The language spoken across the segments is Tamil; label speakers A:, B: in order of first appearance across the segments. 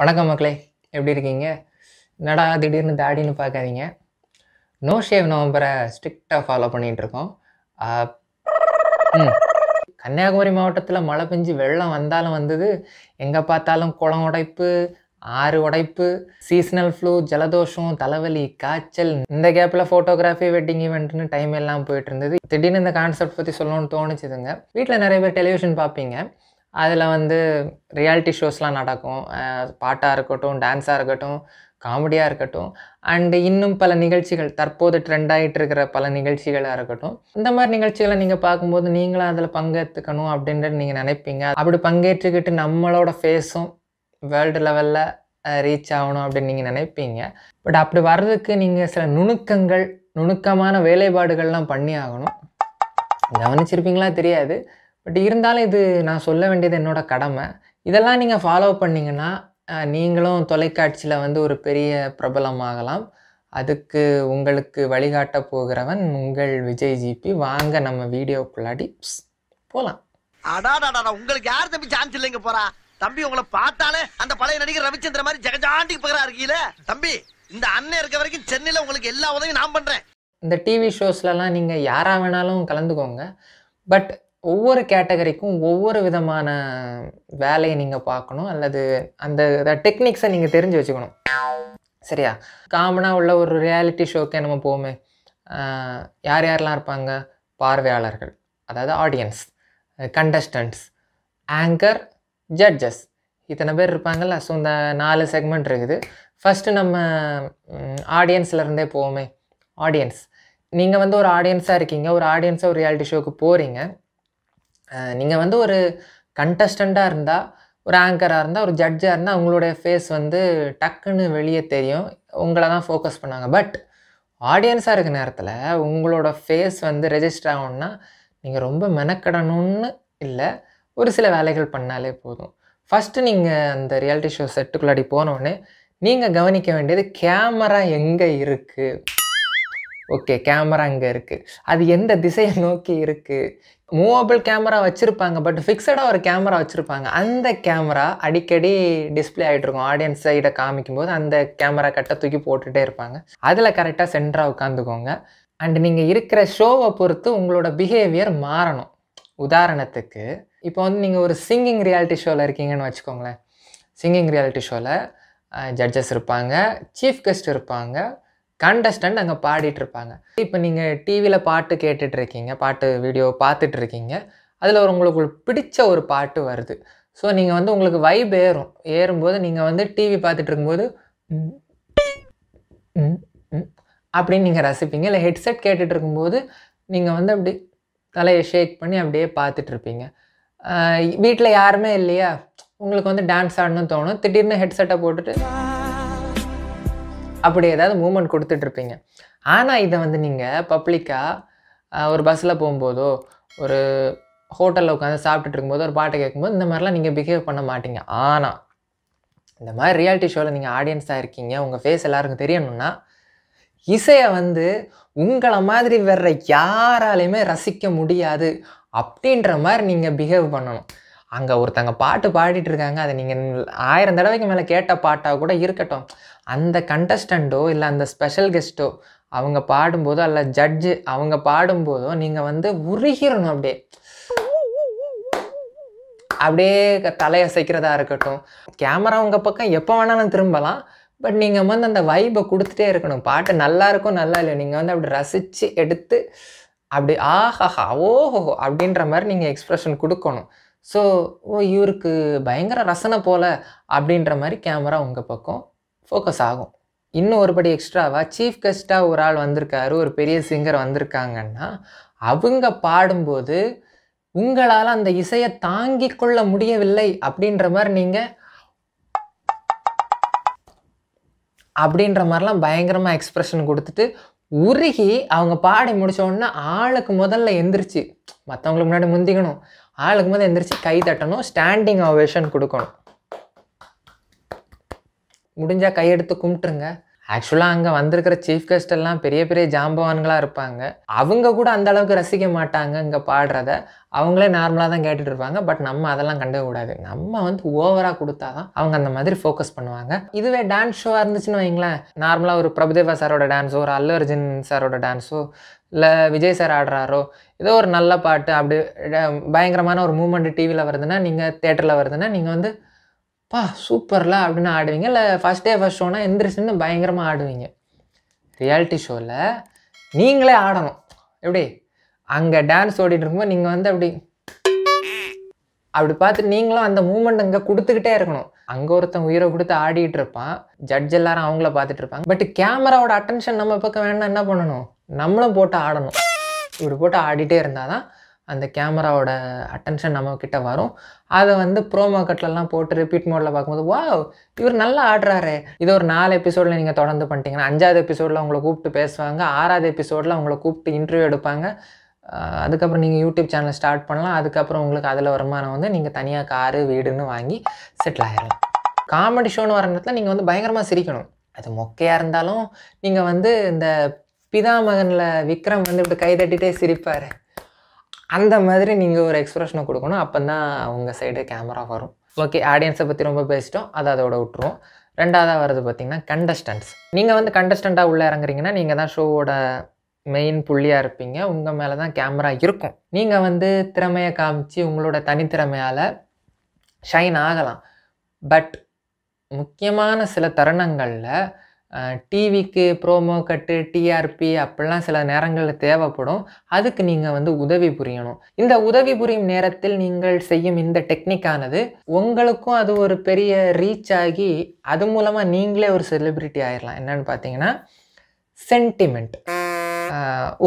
A: வணக்கம் மக்களே எப்படி இருக்கீங்க என்னடா திடீர்னு தாடின்னு பார்க்காதீங்க நோ ஷேவ் நவம்பரை ஸ்ட்ரிக்டாக ஃபாலோ பண்ணிகிட்ருக்கோம் கன்னியாகுமரி மாவட்டத்தில் மழை பெஞ்சு வெள்ளம் வந்தாலும் வந்தது எங்கே பார்த்தாலும் குளம் உடைப்பு ஆறு உடைப்பு சீசனல் ஃப்ளூ ஜலதோஷம் தலைவலி காய்ச்சல் இந்த கேப்பில் ஃபோட்டோகிராஃபி வெட்டிங் ஈவெண்ட்னு டைம் எல்லாம் போயிட்டு இருந்தது திடீர்னு இந்த கான்செப்ட் பற்றி சொல்லணும்னு தோணுச்சுதுங்க வீட்டில் நிறைய பேர் டெலிவிஷன் பார்ப்பீங்க அதில் வந்து ரியாலிட்டி ஷோஸ்லாம் நடக்கும் பாட்டாக இருக்கட்டும் டான்ஸாக இருக்கட்டும் காமெடியாக இருக்கட்டும் அண்டு இன்னும் பல நிகழ்ச்சிகள் தற்போது ட்ரெண்ட் ஆகிட்டு இருக்கிற பல நிகழ்ச்சிகளாக இருக்கட்டும் இந்த மாதிரி நிகழ்ச்சிகளை நீங்கள் பார்க்கும்போது நீங்களும் அதில் பங்கேற்றுக்கணும் அப்படின்றது நீங்கள் நினைப்பீங்க அப்படி பங்கேற்றுக்கிட்டு நம்மளோட ஃபேஸும் வேர்ல்டு லெவலில் ரீச் ஆகணும் அப்படின்னு நீங்கள் நினைப்பீங்க பட் அப்படி வர்றதுக்கு நீங்கள் சில நுணுக்கங்கள் நுணுக்கமான வேலைப்பாடுகள்லாம் பண்ணி ஆகணும் கவனிச்சிருப்பீங்களா தெரியாது பட் இருந்தாலும் இது நான் சொல்ல வேண்டியது என்னோடய கடமை இதெல்லாம் நீங்கள் ஃபாலோ பண்ணிங்கன்னா நீங்களும் தொலைக்காட்சியில் வந்து ஒரு பெரிய பிரபலமாகலாம் அதுக்கு உங்களுக்கு வழிகாட்ட போகிறவன் உங்கள் விஜய் ஜிபி வாங்க நம்ம வீடியோக்குள்ளாடி போகலாம் அடாடாடா உங்களுக்கு யார் தம்பி சான்ஸ் இல்லைங்க போறா தம்பி உங்களை பார்த்தாலே அந்த பழைய நடிகர் ரவிச்சந்திர மாதிரி ஜெகஜாண்டி பகரா இருக்கீல தம்பி இந்த அண்ணன் இருக்க வரைக்கும் சென்னையில் உங்களுக்கு எல்லா உதவியும் நான் பண்ணுறேன் இந்த டிவி ஷோஸ்லலாம் நீங்கள் யாராக வேணாலும் கலந்துக்கோங்க பட் ஒவ்வொரு கேட்டகரிக்கும் ஒவ்வொரு விதமான வேலையை நீங்கள் பார்க்கணும் அல்லது அந்த டெக்னிக்ஸை நீங்கள் தெரிஞ்சு வச்சுக்கணும் சரியா காமனாக உள்ள ஒரு ரியாலிட்டி ஷோக்கே நம்ம போகுமே யார் யாரெலாம் இருப்பாங்க பார்வையாளர்கள் அதாவது ஆடியன்ஸ் கண்டஸ்டன்ட்ஸ் ஆங்கர் ஜட்ஜஸ் இத்தனை பேர் இருப்பாங்கள்ல ஸோ இந்த நாலு செக்மெண்ட் இருக்குது ஃபஸ்ட்டு நம்ம ஆடியன்ஸ்லேருந்தே போவோமே ஆடியன்ஸ் நீங்கள் வந்து ஒரு ஆடியன்ஸாக இருக்கீங்க ஒரு ஆடியன்ஸாக ஒரு ரியாலிட்டி ஷோவுக்கு போகிறீங்க நீங்கள் வந்து ஒரு கண்டஸ்டண்ட்டாக இருந்தால் ஒரு ஆங்கராக இருந்தால் ஒரு ஜட்ஜாக இருந்தால் அவங்களுடைய ஃபேஸ் வந்து டக்குன்னு வெளியே தெரியும் உங்களை தான் ஃபோக்கஸ் பண்ணாங்க பட் ஆடியன்ஸாக இருக்க நேரத்தில் உங்களோட ஃபேஸ் வந்து ரெஜிஸ்டர் ஆகணும்னா நீங்கள் ரொம்ப மெனக்கடணும்னு இல்லை ஒரு சில வேலைகள் பண்ணாலே போதும் ஃபஸ்ட்டு நீங்கள் அந்த ரியாலிட்டி ஷோ செட்டுக்குள்ளாடி போனோடனே நீங்கள் கவனிக்க வேண்டியது கேமரா எங்கே இருக்குது ஓகே கேமரா இங்கே இருக்குது அது எந்த திசையை நோக்கி இருக்குது மூவபிள் கேமரா வச்சுருப்பாங்க பட் ஃபிக்ஸடாக ஒரு கேமரா வச்சுருப்பாங்க அந்த கேமரா அடிக்கடி டிஸ்பிளே ஆகிட்டு இருக்கும் ஆடியன்ஸ் சைடை காமிக்கும்போது அந்த கேமரா கட்டை தூக்கி போட்டுகிட்டே இருப்பாங்க அதில் கரெக்டாக சென்டராக உட்காந்துக்கோங்க அண்ட் நீங்கள் இருக்கிற ஷோவை பொறுத்து உங்களோட பிஹேவியர் மாறணும் உதாரணத்துக்கு இப்போ வந்து நீங்கள் ஒரு சிங்கிங் ரியாலிட்டி ஷோவில் இருக்கீங்கன்னு வச்சுக்கோங்களேன் சிங்கிங் ரியாலிட்டி ஷோவில் ஜட்ஜஸ் இருப்பாங்க சீஃப் கெஸ்ட் இருப்பாங்க கண்டஸ்டன்ட் அங்கே பாடிட்டு இருப்பாங்க இப்போ நீங்கள் டிவியில் பாட்டு இருக்கீங்க பாட்டு வீடியோ பார்த்துட்டு இருக்கீங்க அதில் ஒரு உங்களுக்கு பிடிச்ச ஒரு பாட்டு வருது ஸோ நீங்கள் வந்து உங்களுக்கு வைப் ஏறும் ஏறும்போது நீங்கள் வந்து டிவி பார்த்துட்டு இருக்கும்போது அப்படின்னு நீங்கள் ரசிப்பீங்க இல்லை ஹெட்செட் கேட்டுட்டு இருக்கும்போது நீங்கள் வந்து அப்படி தலையை ஷேக் பண்ணி அப்படியே பார்த்துட்டு இருப்பீங்க வீட்டில் யாருமே இல்லையா உங்களுக்கு வந்து டான்ஸ் ஆடணும்னு தோணும் திடீர்னு ஹெட்செட்டை போட்டுட்டு அப்படி ஏதாவது மூமெண்ட் கொடுத்துட்ருப்பீங்க ஆனால் இதை வந்து நீங்கள் பப்ளிக்காக ஒரு பஸ்ஸில் போகும்போதோ ஒரு ஹோட்டலில் உட்காந்து சாப்பிட்டுட்டு இருக்கும்போது ஒரு பாட்டை கேட்கும்போது இந்த மாதிரிலாம் நீங்கள் பிஹேவ் பண்ண மாட்டீங்க ஆனால் இந்த மாதிரி ரியாலிட்டி ஷோவில் நீங்கள் ஆடியன்ஸாக இருக்கீங்க உங்கள் ஃபேஸ் எல்லாருக்கும் தெரியணும்னா இசையை வந்து உங்களை மாதிரி வேற யாராலையுமே ரசிக்க முடியாது அப்படின்ற மாதிரி நீங்கள் பிஹேவ் பண்ணணும் அங்கே ஒருத்தங்க பாட்டு பாடிட்டு இருக்காங்க அதை நீங்கள் ஆயிரம் தடவைக்கு மேலே கேட்ட பாட்டாக கூட இருக்கட்டும் அந்த கண்டஸ்டண்ட்டோ இல்லை அந்த ஸ்பெஷல் கெஸ்ட்டோ அவங்க பாடும்போதோ அல்ல ஜட்ஜு அவங்க பாடும்போதோ நீங்கள் வந்து உருகிடணும் அப்படியே அப்படியே தலையசைக்கிறதா இருக்கட்டும் கேமரா உங்கள் பக்கம் எப்போ வேணாலும் திரும்பலாம் பட் நீங்கள் வந்து அந்த வைப்பை கொடுத்துட்டே இருக்கணும் பாட்டு நல்லா இருக்கும் நல்லா இல்லையோ நீங்கள் வந்து அப்படி ரசித்து எடுத்து அப்படி ஆஹாஹா ஓஹோ அப்படின்ற மாதிரி நீங்கள் எக்ஸ்ப்ரெஷன் கொடுக்கணும் ஸோ ஓ இவருக்கு பயங்கர ரசனை போல் அப்படின்ற மாதிரி கேமரா உங்கள் பக்கம் ஃபோக்கஸ் ஆகும் இன்னும் ஒருபடி எக்ஸ்ட்ராவாக சீஃப் கெஸ்ட்டாக ஒரு ஆள் வந்திருக்காரு ஒரு பெரிய சிங்கர் வந்திருக்காங்கன்னா அவங்க பாடும்போது உங்களால் அந்த இசையை தாங்கி கொள்ள முடியவில்லை அப்படின்ற மாதிரி நீங்கள் அப்படின்ற மாதிரிலாம் பயங்கரமாக எக்ஸ்ப்ரெஷன் கொடுத்துட்டு உருகி அவங்க பாடி முடித்தோடனே ஆளுக்கு முதல்ல எந்திரிச்சு மற்றவங்களுக்கு முன்னாடி முந்திக்கணும் ஆளுக்கும் போது எந்திரிச்சு கை தட்டணும் ஸ்டாண்டிங் ஆவேஷன் கொடுக்கணும் முடிஞ்சால் கையெடுத்து கும்பிட்டுருங்க ஆக்சுவலாக அங்கே வந்திருக்கிற சீஃப் கெஸ்ட் எல்லாம் பெரிய பெரிய ஜாம்பவான்களாக இருப்பாங்க அவங்க கூட அந்த அளவுக்கு ரசிக்க மாட்டாங்க இங்கே பாடுறத அவங்களே நார்மலாக தான் கேட்டுட்டு இருப்பாங்க பட் நம்ம அதெல்லாம் கண்டக்கூடாது நம்ம வந்து ஓவராக கொடுத்தா தான் அவங்க அந்த மாதிரி ஃபோக்கஸ் பண்ணுவாங்க இதுவே டான்ஸ் ஷோவாக இருந்துச்சுன்னு வைங்களேன் நார்மலாக ஒரு பிரபுதேவா சாரோட டான்ஸோ ஒரு அல்லு அர்ஜுன் சாரோட டான்ஸோ இல்லை விஜய் சார் ஆடுறாரோ ஏதோ ஒரு நல்ல பாட்டு அப்படி பயங்கரமான ஒரு மூமெண்ட் டிவியில் வருதுன்னா நீங்கள் தேட்டரில் வருதுன்னா நீங்கள் வந்து பா சூப்பர்ல அப்படின்னு ஆடுவீங்க இல்லை ஃபஸ்ட் டே ஃபஸ்ட் ஷோனா எந்திரிச்சுன்னு பயங்கரமாக ஆடுவீங்க ரியாலிட்டி ஷோவில் நீங்களே ஆடணும் எப்படி அங்கே டான்ஸ் ஓடிட்டு இருக்கும்போது நீங்கள் வந்து அப்படி அப்படி பார்த்து நீங்களும் அந்த மூமெண்ட் அங்கே கொடுத்துக்கிட்டே இருக்கணும் அங்கே ஒருத்தன் உயிரை கொடுத்து ஆடிட்டு இருப்பான் ஜட்ஜ் எல்லாரும் அவங்கள பார்த்துட்டு இருப்பாங்க பட் கேமராவோட அட்டென்ஷன் நம்ம பக்கம் வேணும்னா என்ன பண்ணணும் நம்மளும் போட்டு ஆடணும் இப்படி போட்டு ஆடிட்டே இருந்தால் தான் அந்த கேமராவோட அட்டென்ஷன் நம்மக்கிட்ட வரும் அதை வந்து ப்ரோமோ கட்லலாம் போட்டு ரிப்பீட் மோடில் பார்க்கும்போது வா இவர் நல்லா ஆடுறாரு இது ஒரு நாலு எபிசோடில் நீங்கள் தொடர்ந்து பண்ணிட்டீங்கன்னா அஞ்சாவது எபிசோடில் உங்களை கூப்பிட்டு பேசுவாங்க ஆறாவது எபிசோடில் உங்களை கூப்பிட்டு இன்டர்வியூ எடுப்பாங்க அதுக்கப்புறம் நீங்கள் யூடியூப் சேனல் ஸ்டார்ட் பண்ணலாம் அதுக்கப்புறம் உங்களுக்கு அதில் வருமானம் வந்து நீங்கள் தனியாக காரு வீடுன்னு வாங்கி செட்டில் ஆகிடலாம் காமெடி ஷோன்னு வர நேரத்தில் நீங்கள் வந்து பயங்கரமாக சிரிக்கணும் அது மொக்கையாக இருந்தாலும் நீங்கள் வந்து இந்த பிதாமகனில் விக்ரம் வந்து இப்படி கைதட்டிகிட்டே சிரிப்பார் அந்த மாதிரி நீங்கள் ஒரு எக்ஸ்ப்ரெஷனை கொடுக்கணும் அப்போ தான் உங்கள் சைடு கேமரா வரும் ஓகே ஆடியன்ஸை பற்றி ரொம்ப பேசிட்டோம் அதை அதோட விட்டுருவோம் ரெண்டாவதாக வருது பார்த்திங்கன்னா கண்டஸ்டன்ட்ஸ் நீங்கள் வந்து கண்டஸ்டண்ட்டாக உள்ளே இறங்குறீங்கன்னா நீங்கள் தான் ஷோவோட மெயின் புள்ளியாக இருப்பீங்க உங்கள் மேலே தான் கேமரா இருக்கும் நீங்கள் வந்து திறமையை காமிச்சு உங்களோட தனித்திறமையால் ஷைன் ஆகலாம் பட் முக்கியமான சில தருணங்களில் டிவிக்கு ப்ரோமோ கட்டு டிஆர்பி அப்படிலாம் சில நேரங்களில் தேவைப்படும் அதுக்கு நீங்கள் வந்து உதவி புரியணும் இந்த உதவி புரியும் நேரத்தில் நீங்கள் செய்யும் இந்த டெக்னிக்கானது உங்களுக்கும் அது ஒரு பெரிய ரீச் ஆகி அது மூலமாக நீங்களே ஒரு செலிப்ரிட்டி ஆயிடலாம் என்னன்னு பார்த்தீங்கன்னா சென்டிமெண்ட்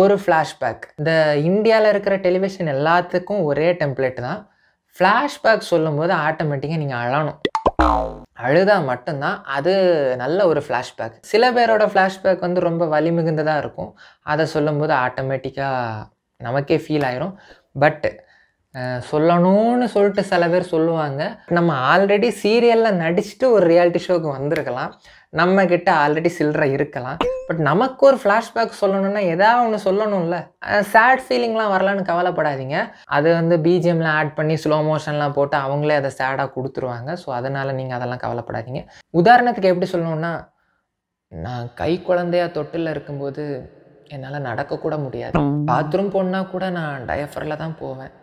A: ஒரு ஃப்ளாஷ்பேக் இந்த இந்தியாவில் இருக்கிற டெலிவிஷன் எல்லாத்துக்கும் ஒரே டெம்ப்ளேட் தான் ஃப்ளாஷ்பேக் சொல்லும்போது ஆட்டோமேட்டிக்காக நீங்கள் அழணும் அழுதா மட்டும்தான் அது நல்ல ஒரு ஃப்ளாஷ்பேக் சில பேரோட ஃப்ளாஷ்பேக் வந்து ரொம்ப வலி மிகுந்ததாக இருக்கும் அதை சொல்லும்போது ஆட்டோமேட்டிக்காக நமக்கே ஃபீல் ஆயிரும் பட் சொல்லணும்னு சொல்லிட்டு சில பேர் சொல்லுவாங்க நம்ம ஆல்ரெடி சீரியலில் நடிச்சுட்டு ஒரு ரியாலிட்டி ஷோக்கு வந்திருக்கலாம் நம்ம கிட்ட ஆல்ரெடி சில்லற இருக்கலாம் பட் நமக்கு ஒரு ஃப்ளாஷ்பேக் சொல்லணும்னா எதாவது ஒன்று சொல்லணும்ல சேட் ஃபீலிங்லாம் வரலான்னு கவலைப்படாதீங்க அது வந்து பிஜிஎம்ல ஆட் பண்ணி ஸ்லோ மோஷன்லாம் போட்டு அவங்களே அதை சேடாக கொடுத்துருவாங்க ஸோ அதனால் நீங்கள் அதெல்லாம் கவலைப்படாதீங்க உதாரணத்துக்கு எப்படி சொல்லணும்னா நான் கை குழந்தையாக தொட்டில் இருக்கும்போது என்னால் நடக்கக்கூட முடியாது பாத்ரூம் போனால் கூட நான் டயஃபரில் தான் போவேன்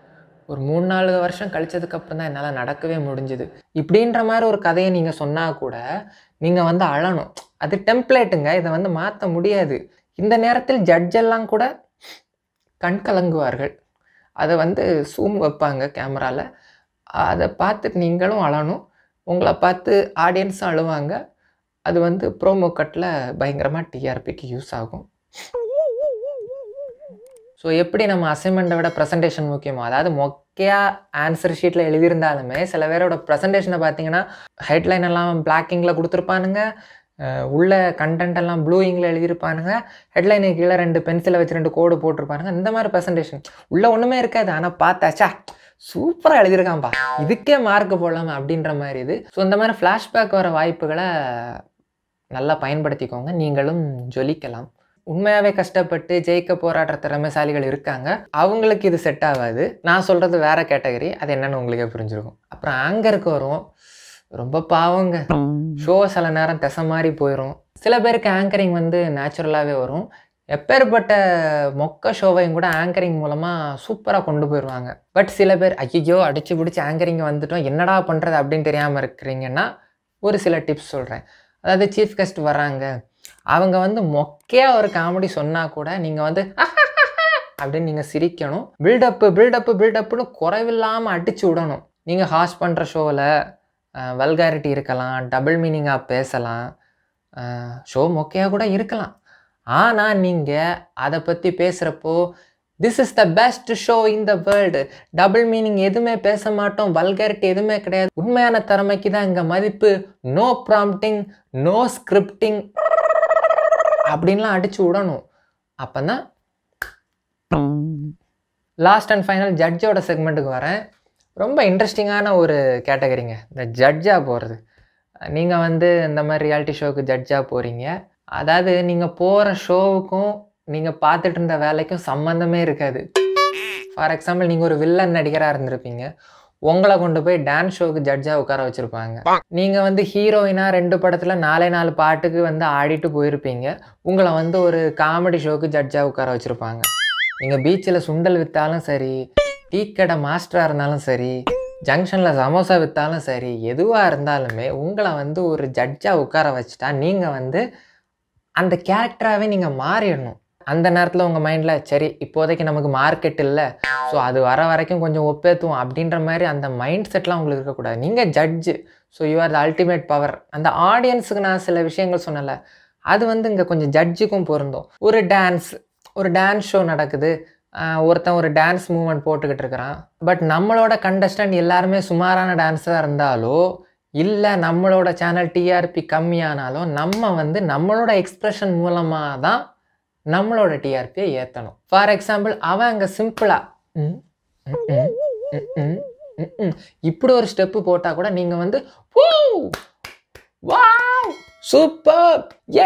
A: ஒரு மூணு நாலு வருஷம் கழிச்சதுக்கப்புறம் தான் என்னால் நடக்கவே முடிஞ்சுது இப்படின்ற மாதிரி ஒரு கதையை நீங்கள் சொன்னால் கூட நீங்கள் வந்து அழணும் அது டெம்ப்ளேட்டுங்க இதை வந்து மாற்ற முடியாது இந்த நேரத்தில் ஜட்ஜெல்லாம் கூட கண் கலங்குவார்கள் அதை வந்து சூம் வைப்பாங்க கேமராவில் அதை பார்த்துட்டு நீங்களும் அழணும் உங்களை பார்த்து ஆடியன்ஸும் அழுவாங்க அது வந்து ப்ரோமோ கட்டில் பயங்கரமாக டிஆர்பிக்கு யூஸ் ஆகும் ஸோ எப்படி நம்ம அசைன்மெண்ட்டை விட ப்ரெசன்டேஷன் முக்கியமோ அதாவது மொக்கையாக ஆன்சர் ஷீட்டில் எழுதியிருந்தாலுமே சில பேரோட ப்ரெசன்டேஷனை பார்த்தீங்கன்னா ஹெட்லைன் எல்லாம் பிளாக்கிங்கில் கொடுத்துருப்பானுங்க உள்ள கண்டென்ட் எல்லாம் ப்ளூ இங்கில் எழுதியிருப்பானுங்க ஹெட்லைனுக்கு கீழே ரெண்டு பென்சிலை வச்சு ரெண்டு கோடு போட்டிருப்பானுங்க இந்த மாதிரி ப்ரெசன்டேஷன் உள்ளே ஒன்றுமே இருக்காது ஆனால் பார்த்தாச்சா சூப்பராக எழுதியிருக்காம்பா இதுக்கே மார்க் போடலாமா அப்படின்ற மாதிரி இது ஸோ இந்த மாதிரி ஃப்ளாஷ்பேக் வர வாய்ப்புகளை நல்லா பயன்படுத்திக்கோங்க நீங்களும் ஜொலிக்கலாம் உண்மையாகவே கஷ்டப்பட்டு ஜெயிக்க போராடுற திறமைசாலிகள் இருக்காங்க அவங்களுக்கு இது செட் ஆகாது நான் சொல்கிறது வேறு கேட்டகரி அது என்னென்னு உங்களுக்கே புரிஞ்சிருக்கும் அப்புறம் ஆங்கருக்கு வரும் ரொம்ப பாவங்க ஷோ சில நேரம் திசை மாதிரி போயிடும் சில பேருக்கு ஆங்கரிங் வந்து நேச்சுரலாகவே வரும் எப்பேற்பட்ட மொக்க ஷோவையும் கூட ஆங்கரிங் மூலமாக சூப்பராக கொண்டு போயிடுவாங்க பட் சில பேர் ஐயோ அடித்து பிடிச்சி ஆங்கரிங் வந்துட்டோம் என்னடா பண்ணுறது அப்படின்னு தெரியாமல் இருக்கிறீங்கன்னா ஒரு சில டிப்ஸ் சொல்கிறேன் அதாவது சீஃப் கெஸ்ட் வராங்க அவங்க வந்து மொக்கையாக ஒரு காமெடி சொன்னால் கூட நீங்கள் வந்து அப்படின்னு நீங்கள் சிரிக்கணும் பில்டப்பு பில்டப்பு பில்டப்புனு குறைவில்லாமல் அடித்து விடணும் நீங்கள் ஹாஸ் பண்ணுற ஷோவில் வல்காரிட்டி இருக்கலாம் டபுள் மீனிங்காக பேசலாம் ஷோ மொக்கையாக கூட இருக்கலாம் ஆனால் நீங்கள் அதை பற்றி பேசுகிறப்போ this is the best show in the world double meaning எதுவுமே பேச மாட்டோம் வல்கேரிட்டி எதுவுமே கிடையாது உண்மையான திறமைக்கு தான் இங்கே மதிப்பு நோ ப்ராம்டிங் நோ ஸ்கிரிப்டிங் அப்படின்லாம் அடித்து விடணும் அப்போ தான் லாஸ்ட் அண்ட் ஃபைனல் ஜட்ஜோட செக்மெண்ட்டுக்கு வரேன் ரொம்ப இன்ட்ரெஸ்டிங்கான ஒரு கேட்டகரிங்க இந்த ஜட்ஜாக போகிறது நீங்கள் வந்து இந்த மாதிரி ரியாலிட்டி ஷோவுக்கு ஜட்ஜாக போகிறீங்க அதாவது நீங்கள் போகிற ஷோவுக்கும் நீங்கள் பார்த்துட்டு இருந்த வேலைக்கும் சம்மந்தமே இருக்காது ஃபார் எக்ஸாம்பிள் நீங்கள் ஒரு வில்லன் நடிகராக இருந்திருப்பீங்க உங்களை கொண்டு போய் டான்ஸ் ஷோக்கு ஜட்ஜாக உட்கார வச்சுருப்பாங்க நீங்கள் வந்து ஹீரோயினாக ரெண்டு படத்தில் நாலே நாலு பாட்டுக்கு வந்து ஆடிட்டு போயிருப்பீங்க உங்களை வந்து ஒரு காமெடி ஷோக்கு ஜட்ஜாக உட்கார வச்சுருப்பாங்க நீங்கள் பீச்சில் சுண்டல் விற்றாலும் சரி டீ கடை மாஸ்டராக இருந்தாலும் சரி ஜங்ஷனில் சமோசா விற்றாலும் சரி எதுவாக இருந்தாலுமே உங்களை வந்து ஒரு ஜட்ஜாக உட்கார வச்சுட்டா நீங்கள் வந்து அந்த கேரக்டராகவே நீங்கள் மாறிடணும் அந்த நேரத்தில் உங்கள் மைண்டில் சரி இப்போதைக்கு நமக்கு மார்க்கெட் இல்லை ஸோ அது வர வரைக்கும் கொஞ்சம் ஒப்பேத்துவோம் அப்படின்ற மாதிரி அந்த மைண்ட் செட்லாம் உங்களுக்கு இருக்கக்கூடாது நீங்கள் judge so you are the ultimate power அந்த ஆடியன்ஸுக்கு நான் சில விஷயங்கள் சொன்னலை அது வந்து இங்கே கொஞ்சம் ஜட்ஜுக்கும் பொருந்தும் ஒரு டான்ஸ் ஒரு டான்ஸ் ஷோ நடக்குது ஒருத்தன் ஒரு டான்ஸ் மூமெண்ட் போட்டுக்கிட்டு இருக்கிறான் பட் நம்மளோட கண்டஸ்டன்ட் எல்லாருமே சுமாரான டான்ஸாக இருந்தாலோ இல்லை நம்மளோட சேனல் டிஆர்பி கம்மியானாலும் நம்ம வந்து நம்மளோட எக்ஸ்ப்ரெஷன் மூலமாக தான் நம்மளோட டிஆர்பியை ஏற்றணும் ஃபார் எக்ஸாம்பிள் அவன் அங்கே சிம்பிளாக இப்படி ஒரு ஸ்டெப்பு போட்டால் கூட நீங்கள் வந்து சூப்பர் ஏ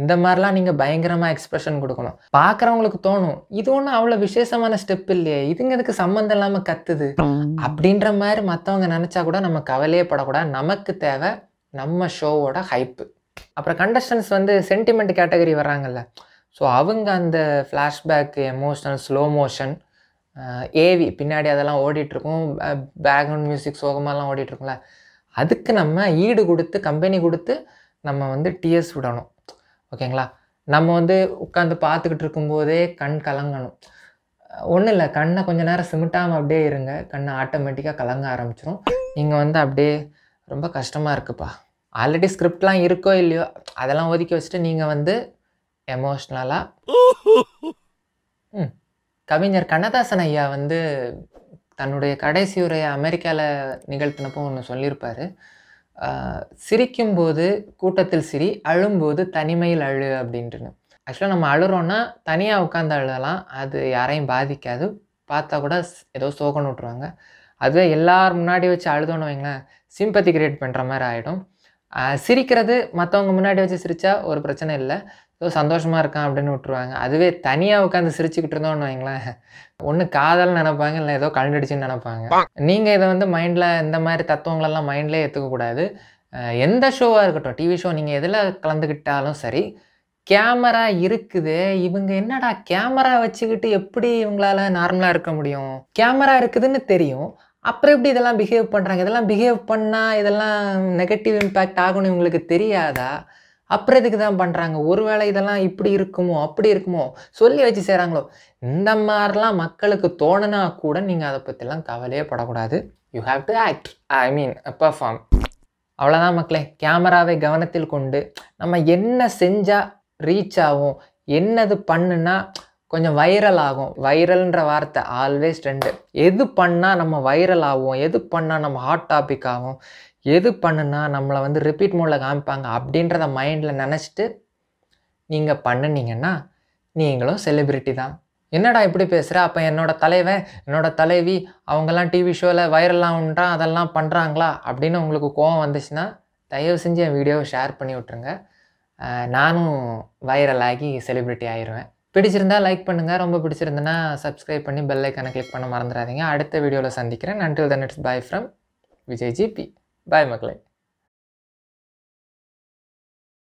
A: இந்த மாதிரிலாம் நீங்கள் பயங்கரமாக எக்ஸ்ப்ரெஷன் கொடுக்கணும் பார்க்குறவங்களுக்கு தோணும் இது ஒன்றும் அவ்வளோ விசேஷமான ஸ்டெப் இல்லையே இதுங்க இதுக்கு சம்மந்தம் இல்லாமல் கத்துது அப்படின்ற மாதிரி மற்றவங்க நினச்சா கூட நம்ம கவலையே படக்கூடாது நமக்கு தேவை நம்ம ஷோவோட ஹைப்பு அப்புறம் கண்டஸ்டன்ஸ் வந்து சென்டிமெண்ட் கேட்டகரி வர்றாங்கல்ல ஸோ அவங்க அந்த flashback emotional slow motion AV பின்னாடி அதெல்லாம் ஓடிட்டுருக்கும் பேக்ரவுண்ட் மியூசிக் சோகமாகலாம் ஓடிட்டுருக்கோம்ல அதுக்கு நம்ம ஈடு கொடுத்து கம்பெனி கொடுத்து நம்ம வந்து டிஎஸ் விடணும் ஓகேங்களா நம்ம வந்து உட்காந்து பார்த்துக்கிட்டு இருக்கும்போதே கண் கலங்கணும் ஒன்றும் இல்லை கண்ணை கொஞ்சம் நேரம் சிமிட்டாமல் அப்படியே இருங்க கண்ணை ஆட்டோமேட்டிக்காக கலங்க ஆரம்பிச்சிடும் நீங்கள் வந்து அப்படியே ரொம்ப கஷ்டமாக இருக்குப்பா ஆல்ரெடி ஸ்கிரிப்ட்லாம் இருக்கோ இல்லையோ அதெல்லாம் ஒதுக்கி வச்சுட்டு நீங்கள் வந்து எமோஷ்னலாக கவிஞர் கண்ணதாசன் ஐயா வந்து தன்னுடைய கடைசி உரைய அமெரிக்காவில் நிகழ்த்தினப்போ ஒன்று சொல்லியிருப்பார் சிரிக்கும்போது கூட்டத்தில் சிரி அழும்போது தனிமையில் அழு அப்படின்ட்டுன்னு ஆக்சுவலாக நம்ம அழுறோன்னா தனியாக உட்காந்து அழுதலாம் அது யாரையும் பாதிக்காது பார்த்தா கூட ஏதோ சோகம் விட்ருவாங்க அதுவே எல்லார் முன்னாடி வச்சு அழுதோன்னு வைங்களேன் சிம்பத்தி கிரியேட் பண்ணுற மாதிரி ஆகிடும் சிரிக்கிறது மற்றவங்க முன்னாடி வச்சு சிரித்தா ஒரு பிரச்சனை இல்லை ஸோ சந்தோஷமாக இருக்கான் அப்படின்னு விட்டுருவாங்க அதுவே தனியாக உட்காந்து சிரிச்சுக்கிட்டு இருந்தோம்னு வைங்களேன் ஒன்று காதல் நினைப்பாங்க இல்லை ஏதோ கலண்டடிச்சுன்னு நினைப்பாங்க நீங்கள் இதை வந்து மைண்டில் இந்த மாதிரி தத்துவங்களெல்லாம் மைண்ட்லேயே ஏற்றுக்கக்கூடாது எந்த ஷோவாக இருக்கட்டும் டிவி ஷோ நீங்கள் எதில் கலந்துக்கிட்டாலும் சரி கேமரா இருக்குது இவங்க என்னடா கேமரா வச்சுக்கிட்டு எப்படி இவங்களால நார்மலாக இருக்க முடியும் கேமரா இருக்குதுன்னு தெரியும் அப்புறம் எப்படி இதெல்லாம் பிஹேவ் பண்ணுறாங்க இதெல்லாம் பிஹேவ் பண்ணால் இதெல்லாம் நெகட்டிவ் இம்பேக்ட் ஆகும்னு இவங்களுக்கு தெரியாதா அப்புறம் இதுக்கு தான் பண்ணுறாங்க ஒருவேளை இதெல்லாம் இப்படி இருக்குமோ அப்படி இருக்குமோ சொல்லி வச்சு செய்கிறாங்களோ இந்த மாதிரிலாம் மக்களுக்கு தோணுனா கூட நீங்கள் அதை பற்றிலாம் கவலையே படக்கூடாது you have to act I mean perform அவ்வளோதான் மக்களே கேமராவை கவனத்தில் கொண்டு நம்ம என்ன செஞ்சால் ரீச் ஆகும் என்னது பண்ணுனா கொஞ்சம் வைரல் ஆகும் வைரல்ன்ற வார்த்தை ஆல்வேஸ் ரெண்டு எது பண்ணால் நம்ம வைரல் ஆகும் எது பண்ணால் நம்ம ஹாட் டாபிக் ஆகும் எது பண்ணுனா நம்மளை வந்து ரிப்பீட் மோடில் காமிப்பாங்க அப்படின்றத மைண்டில் நினச்சிட்டு நீங்கள் பண்ணினீங்கன்னா நீங்களும் செலிப்ரிட்டி தான் என்னடா இப்படி பேசுகிற அப்போ என்னோடய தலைவன் என்னோடய தலைவி அவங்கெல்லாம் டிவி ஷோவில் வைரல்லாம் உண்டா அதெல்லாம் பண்ணுறாங்களா அப்படின்னு உங்களுக்கு கோவம் வந்துச்சுன்னா தயவு செஞ்சு என் வீடியோவை ஷேர் பண்ணி விட்ருங்க நானும் வைரல் ஆகி செலிப்ரிட்டி ஆயிடுவேன் பிடிச்சிருந்தா லைக் பண்ணுங்கள் ரொம்ப பிடிச்சிருந்தேன்னா சப்ஸ்கிரைப் பண்ணி பெல்லைக்கான கிளிக் பண்ண மறந்துடாதீங்க அடுத்த வீடியோவில் சந்திக்கிறேன் நன்றி தன் it's bye from Vijay GP Bye, Maklai.